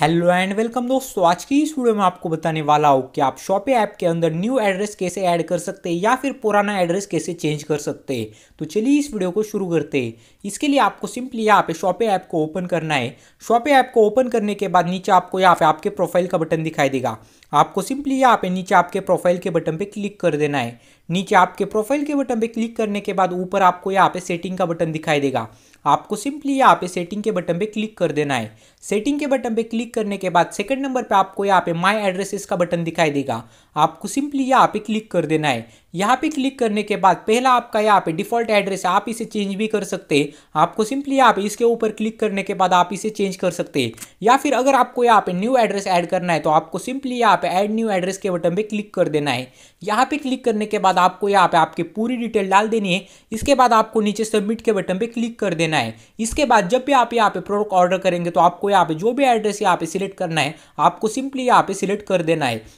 hello and welcome दोस्तों आज की इस वीडियो में आपको बताने वाला हूँ कि आप शॉपे ऐप के अंदर न्यू एड्रेस कैसे ऐड कर सकते हैं या फिर पुराना एड्रेस कैसे चेंज कर सकते हैं तो चलिए इस वीडियो को शुरू करते हैं इसके लिए आपको सिंपली यहाँ पे शॉपे ऐप को ओपन करना है शॉपे ऐप को ओपन करने के बाद नीचे आपको यहाँ पे आपके प्रोफाइल का बटन दिखाई देगा आपको सिंपली यहाँ पे नीचे आपके प्रोफाइल के बटन पे क्लिक कर देना है नीचे आपके प्रोफाइल के बटन पे क्लिक करने के बाद ऊपर आपको यहाँ पे सेटिंग का बटन दिखाई देगा आपको सिंपली यहाँ पे सेटिंग के बटन पे क्लिक कर देना है सेटिंग के बटन पे क्लिक करने के बाद सेकंड नंबर पे आपको यहाँ पे माय एड्रेसेस का बटन दिखाई देगा आपको सिंपली यहाँ पे क्लिक कर देना है यहाँ पे क्लिक करने के बाद पहला आपका यहाँ पे डिफ़ॉल्ट एड्रेस है आप इसे चेंज भी कर सकते हैं आपको सिंपली यहाँ पे इसके ऊपर क्लिक करने के बाद आप इसे चेंज कर सकते हैं या फिर अगर आपको यहाँ पे न्यू एड्रेस ऐड करना है तो आपको सिंपली यहाँ पे ऐड न्यू एड्रेस के बटन पे क्लिक कर देना है यहाँ पे क्लिक करने के बाद आपको यहाँ पे आपकी पूरी डिटेल डाल देनी है इसके बाद आपको नीचे सबमिट के बटन पर क्लिक कर देना है इसके बाद जब भी आप यहाँ पे प्रोडक्ट ऑर्डर करेंगे तो आपको यहाँ पे जो भी एड्रेस यहाँ पे सिलेक्ट करना है आपको सिंपली यहाँ पे सिलेक्ट कर देना है